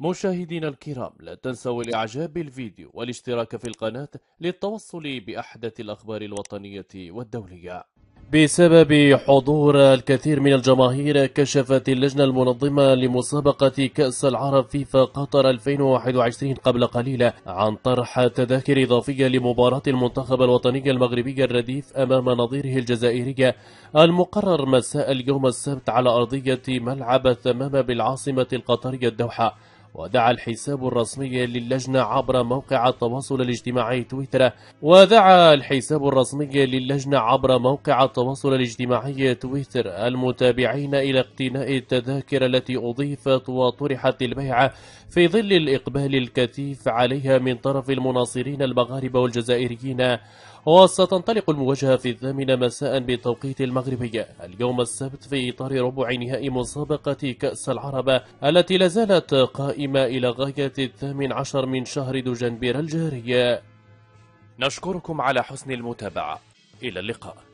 مشاهدينا الكرام لا تنسوا الاعجاب بالفيديو والاشتراك في القناة للتوصل بأحدث الأخبار الوطنية والدولية بسبب حضور الكثير من الجماهير كشفت اللجنة المنظمة لمسابقة كأس العرب فيفا قطر 2021 قبل قليل عن طرح تذاكر إضافية لمباراة المنتخب الوطني المغربي الرديف أمام نظيره الجزائري المقرر مساء اليوم السبت على أرضية ملعب الثمامة بالعاصمة القطرية الدوحة ودعا الحساب الرسمي للجنة عبر موقع التواصل الاجتماعي تويتر ودعا الحساب الرسمي للجنة عبر موقع التواصل الاجتماعي تويتر المتابعين إلى اقتناء التذاكر التي أضيفت وطرحت للبيع في ظل الإقبال الكثيف عليها من طرف المناصرين المغاربة والجزائريين وستنطلق المواجهة في الثامنة مساء بالتوقيت المغربي اليوم السبت في إطار ربع نهائي مسابقة كأس العرب التي لازالت قائمة إلى غاية الثامن عشر من شهر دجنبير الجاري نشكركم على حسن المتابعة إلى اللقاء